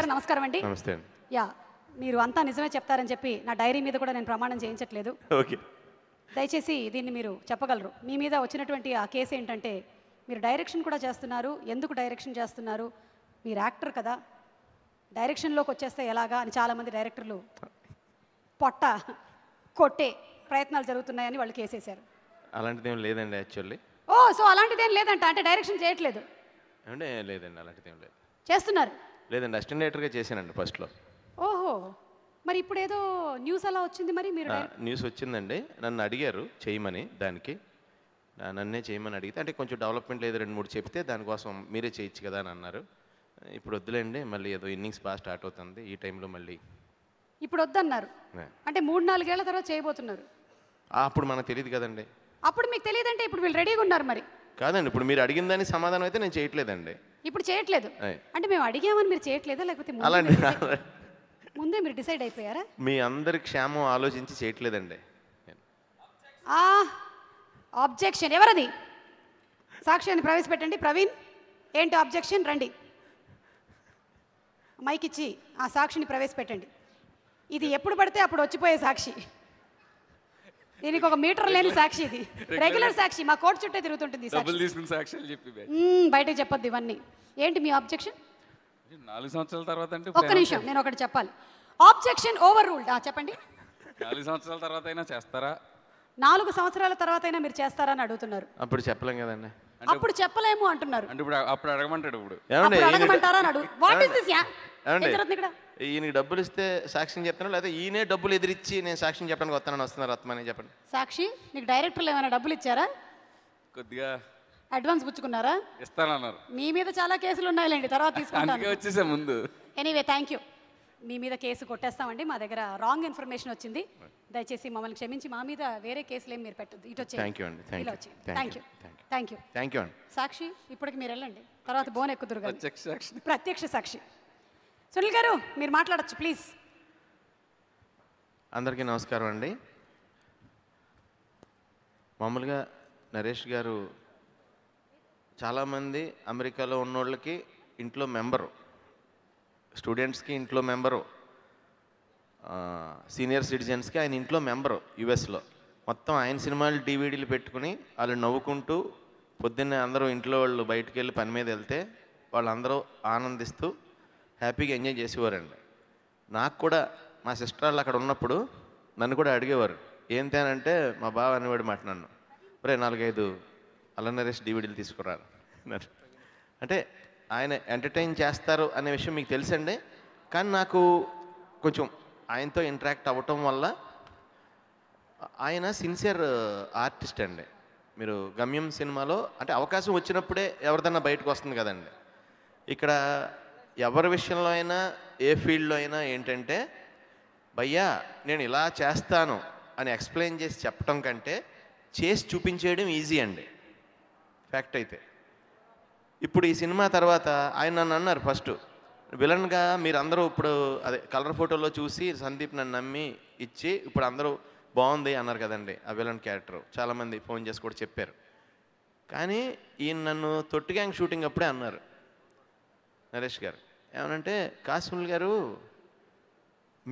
గారు నమస్కారం అండి నమస్తే యా మీరు అంతా నిజమే చెప్తారని చెప్పి నా డైరీ మీద కూడా నేను ప్రమాణం చేయించట్లేదు ఓకే దయచేసి దీన్ని మీరు చెప్పగలరు మీ మీద వచ్చినటువంటి ఆ కేసు ఏంటంటే మీరు డైరెక్షన్ కూడా చేస్తున్నారు ఎందుకు డైరెక్షన్ చేస్తున్నారు మీరు యాక్టర్ కదా డైరెక్షన్లోకి వచ్చేస్తే ఎలాగా అని చాలామంది డైరెక్టర్లు పొట్ట కొట్టే ప్రయత్నాలు జరుగుతున్నాయని వాళ్ళు కేసేశారు అలాంటిదేం లేదండి యాక్చువల్లీ ఓ సో అలాంటిదేం లేదంట అంటే డైరెక్షన్ చేయట్లేదు లేదండి అలాంటిదేం లేదు చేస్తున్నారు లేదండి అసిస్టెంట్ డైరెక్టర్గా చేశానండి ఫస్ట్లో ఓహో మరి ఇప్పుడు ఏదో న్యూస్ అలా వచ్చింది మరి మీరు న్యూస్ వచ్చిందండి నన్ను అడిగారు చేయమని దానికి నన్నే చేయమని అడిగితే అంటే కొంచెం డెవలప్మెంట్ లేదు రెండు మూడు చెప్తే దానికోసం మీరే చేయొచ్చు కదా అని అన్నారు ఇప్పుడు వద్దులేండి మళ్ళీ ఏదో ఇన్నింగ్స్ బాగా స్టార్ట్ అవుతుంది ఈ టైంలో మళ్ళీ ఇప్పుడు వద్దన్నారు అంటే మూడు నాలుగేళ్ల తర్వాత చేయబోతున్నారు అప్పుడు మనకు తెలియదు కదండి అప్పుడు మీకు తెలియదంటే ఇప్పుడు వీళ్ళు రెడీగా ఉన్నారు మరి కాదండి ఇప్పుడు మీరు అడిగిన దానికి సమాధానం అయితే నేను చేయట్లేదండి ఇప్పుడు చేయట్లేదు అంటే మేము అడిగామని మీరు చేయట్లేదా లేకపోతే అలాంటి ముందే మీరు డిసైడ్ అయిపోయారా మీ అందరి క్షేమం ఆలోచించి చేయట్లేదండి ఆ ఆబ్జెక్షన్ ఎవరది సాక్షిని ప్రవేశపెట్టండి ప్రవీణ్ ఏంటి ఆబ్జెక్షన్ రండి మైక్ ఇచ్చి ఆ సాక్షిని ప్రవేశపెట్టండి ఇది ఎప్పుడు పడితే అప్పుడు వచ్చిపోయే సాక్షి దీనికి ఒక మీటర్ లేని సాక్షి ఇది రెగ్యులర్ సాక్షి మా కోర్టు చుట్టే తిరుగుతుంటుంది బయటకు చెప్పొద్దు ఇవన్నీ ఏంటి మీ ఆబ్జెక్షన్ నాలుగు సంవత్సరాల తర్వాత అంటే ఒక్క నిమిషం నేను ఒకటి చెప్పాలి ఆబ్జెక్షన్ ఓవర్ రూల్డ్ చెప్పండి నాలుగు సంవత్సరాల తర్వాత అయినా చేస్తారా నాలుగు సంవత్సరాల తర్వాత అయినా మీరు చేస్తారా అని అడుగుతున్నారు అప్పుడు చెప్పలేం కదండి అప్పుడు చెప్పలేము అంటున్నారు అంటే ఇప్పుడు అప్పుడు అడగమంటాడు ఇప్పుడు అడగమంటారా అని అడుగు వాట్ ఇస్ దిస్ యా ఏమండి ఈయనకి డబ్బులు ఇస్తే సాక్ష్యం చెప్తాను లేదా ఈయనే డబ్బులు ఎదిరించి నేను సాక్ష్యం చెప్పడానికి వస్తానని వస్తున్నారు రత్మని చెప్పండి సాక్షి నీకు డైరెక్టర్లు ఏమైనా డబ్బులు ఇచ్చారా కొద్దిగా అడ్వాన్స్ పుచ్చుకున్నారా ఇస్తానన్నారు మీ మీద చాలా కేసులు ఉన్నాయండి తర్వాత తీసుకుంటాను వచ్చేసే ముందు ఎనీవే థ్యాంక్ యూ మీ మీద కేసు కొట్టేస్తామండి మా దగ్గర రాంగ్ ఇన్ఫర్మేషన్ వచ్చింది దయచేసి మమ్మల్ని క్షమించి మా మీద వేరే కేసులు ఏం మీరు పెట్టద్దు ఇటు వచ్చి థ్యాంక్ యూ అండి thank you thank you thank you Sakshi ఇప్పటికి మీరు వెళ్ళండి తర్వాత బోన్ ఎక్కుదురు ప్రత్యక్ష సాక్షి ప్రత్యక్ష సాక్షి సునీల్ గారు మీరు మాట్లాడచ్చు ప్లీజ్ అందరికీ నమస్కారం అండి మామూలుగా నరేష్ గారు చాలామంది అమెరికాలో ఉన్నోళ్ళకి ఇంట్లో మెంబరు స్టూడెంట్స్కి ఇంట్లో మెంబరు సీనియర్ సిటిజన్స్కి ఆయన ఇంట్లో మెంబరు యుఎస్లో మొత్తం ఆయన సినిమాలు డివిడీలు పెట్టుకుని వాళ్ళు నవ్వుకుంటూ పొద్దున్నే అందరూ ఇంట్లో వాళ్ళు బయటకు వెళ్ళి పని మీద వెళ్తే వాళ్ళందరూ ఆనందిస్తూ హ్యాపీగా ఎంజాయ్ చేసేవారండి నాకు కూడా మా సిస్టర్ వాళ్ళు అక్కడ ఉన్నప్పుడు నన్ను కూడా అడిగేవారు ఏంటి అని అంటే మా బావ అనేవాడు మాట నన్ను రే నాలుగైదు అలనరేష్ డివిడీలు తీసుకురారు అంటే ఆయన ఎంటర్టైన్ చేస్తారు అనే విషయం మీకు తెలుసండి కానీ నాకు కొంచెం ఆయనతో ఇంటరాక్ట్ అవ్వటం వల్ల ఆయన సిన్సియర్ ఆర్టిస్ట్ అండి మీరు గమ్యం సినిమాలో అంటే అవకాశం వచ్చినప్పుడే ఎవరిదన్నా బయటకు వస్తుంది కదండి ఇక్కడ ఎవరి విషయంలో అయినా ఏ ఫీల్డ్లో అయినా ఏంటంటే భయ్యా నేను ఇలా చేస్తాను అని ఎక్స్ప్లెయిన్ చేసి చెప్పడం కంటే చేసి చూపించేయడం ఈజీ అండి ఫ్యాక్ట్ అయితే ఇప్పుడు ఈ సినిమా తర్వాత ఆయన నన్ను అన్నారు ఫస్ట్ విలన్గా మీరందరూ ఇప్పుడు అదే కలర్ ఫోటోలో చూసి సందీప్ నన్ను నమ్మి ఇచ్చి ఇప్పుడు అందరూ బాగుంది అన్నారు కదండి ఆ విలన్ క్యారెక్టర్ చాలామంది ఫోన్ చేసి కూడా చెప్పారు కానీ ఈయన నన్ను తొట్టి గ్యాంగ్ షూటింగ్ అప్పుడే అన్నారు నరేష్ గారు ఏమనంటే కాశ్మీర్ గారు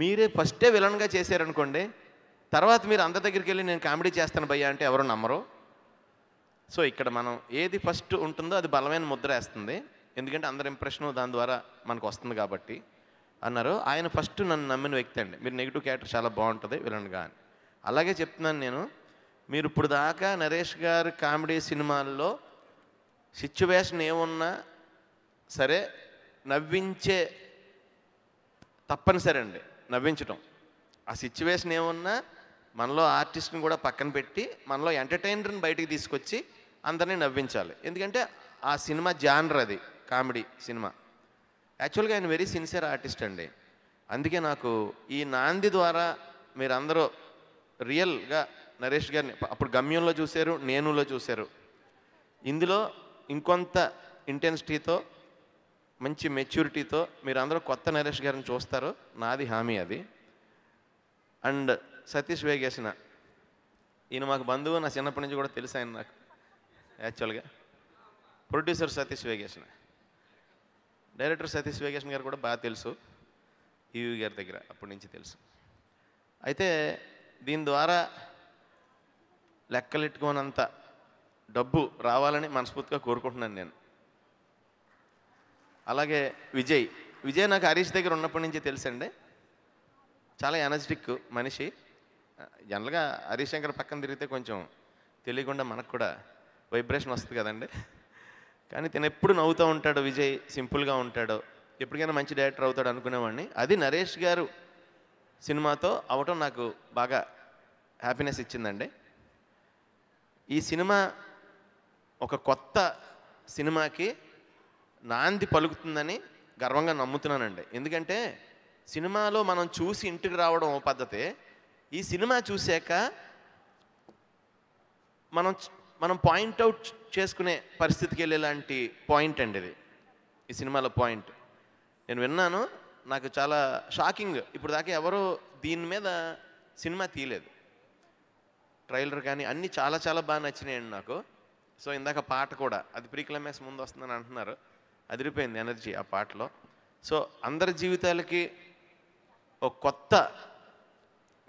మీరే ఫస్టే విలన్గా చేశారనుకోండి తర్వాత మీరు అందరి దగ్గరికి వెళ్ళి నేను కామెడీ చేస్తాను భయ్యా అంటే ఎవరు నమ్మరు సో ఇక్కడ మనం ఏది ఫస్ట్ ఉంటుందో అది బలమైన ముద్ర వేస్తుంది ఎందుకంటే అందరి ఇంప్రెషన్ దాని ద్వారా మనకు వస్తుంది కాబట్టి అన్నారు ఆయన ఫస్ట్ నన్ను నమ్మిన వ్యక్తి అండి మీరు నెగిటివ్ క్యారెక్టర్ చాలా బాగుంటుంది విలన్గా అని అలాగే చెప్తున్నాను నేను మీరు ఇప్పుడు దాకా నరేష్ గారు కామెడీ సినిమాల్లో సిచ్యువేషన్ ఏమున్నా సరే నవ్వించే తప్పనిసరి అండి నవ్వించడం ఆ సిచ్యువేషన్ ఏమున్నా మనలో ఆర్టిస్ట్ని కూడా పక్కన పెట్టి మనలో ఎంటర్టైనర్ని బయటికి తీసుకొచ్చి అందరినీ నవ్వించాలి ఎందుకంటే ఆ సినిమా జానర్ అది కామెడీ సినిమా యాక్చువల్గా ఆయన వెరీ సిన్సియర్ ఆర్టిస్ట్ అండి అందుకే నాకు ఈ నాంది ద్వారా మీరందరూ రియల్గా నరేష్ గారిని అప్పుడు గమ్యంలో చూశారు నేనులో చూశారు ఇందులో ఇంకొంత ఇంటెన్సిటీతో మంచి మెచ్యూరిటీతో మీరు అందరూ కొత్త నరేష్ గారిని చూస్తారు నాది హామీ అది అండ్ సతీష్ వేగేసిన ఈయన మాకు బంధువు నా చిన్నప్పటి నుంచి కూడా తెలుసు ఆయన నాకు యాక్చువల్గా ప్రొడ్యూసర్ సతీష్ వేగేసిన డైరెక్టర్ సతీష్ వేగేసిన గారు కూడా బాగా తెలుసు ఈవి గారి దగ్గర అప్పటి నుంచి తెలుసు అయితే దీని ద్వారా లెక్కలెట్టుకోనంత డబ్బు రావాలని మనస్ఫూర్తిగా కోరుకుంటున్నాను నేను అలాగే విజయ్ విజయ్ నాకు హరీష్ దగ్గర ఉన్నప్పటి నుంచి తెలుసండి చాలా ఎనర్జెటిక్ మనిషి జనరల్గా హరీష్ శంకర్ పక్కన తిరిగితే కొంచెం తెలియకుండా మనకు కూడా వైబ్రేషన్ వస్తుంది కదండి కానీ తను ఎప్పుడు నవ్వుతూ ఉంటాడు విజయ్ సింపుల్గా ఉంటాడు ఎప్పటికైనా మంచి డైరెక్టర్ అవుతాడు అనుకునేవాడిని అది నరేష్ గారు సినిమాతో అవటం నాకు బాగా హ్యాపీనెస్ ఇచ్చిందండి ఈ సినిమా ఒక కొత్త సినిమాకి నాంది పలుకుతుందని గర్వంగా నమ్ముతున్నానండి ఎందుకంటే సినిమాలో మనం చూసి ఇంటికి రావడం పద్ధతి ఈ సినిమా చూశాక మనం మనం పాయింట్అవుట్ చేసుకునే పరిస్థితికి వెళ్ళేలాంటి పాయింట్ అండి ఇది ఈ సినిమాలో పాయింట్ నేను విన్నాను నాకు చాలా షాకింగ్ ఇప్పుడు దాకా ఎవరో దీని మీద సినిమా తీయలేదు ట్రైలర్ కానీ అన్నీ చాలా చాలా బాగా నచ్చినాయండి నాకు సో ఇందాక పాట కూడా అది ప్రీక్లైమాక్స్ ముందు వస్తుందని అంటున్నారు అదిరిపోయింది ఎనర్జీ ఆ పాటలో సో అందరి జీవితాలకి ఒక కొత్త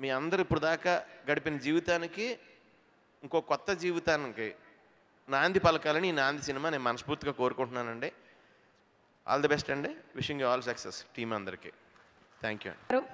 మీ అందరు ఇప్పుడు దాకా గడిపిన జీవితానికి ఇంకో కొత్త జీవితానికి నాంది పలకాలని ఈ నాంది సినిమా నేను మనస్ఫూర్తిగా కోరుకుంటున్నానండి ఆల్ ది బెస్ట్ అండి విషింగ్ ఆల్ సక్సెస్ టీం అందరికీ థ్యాంక్ యూ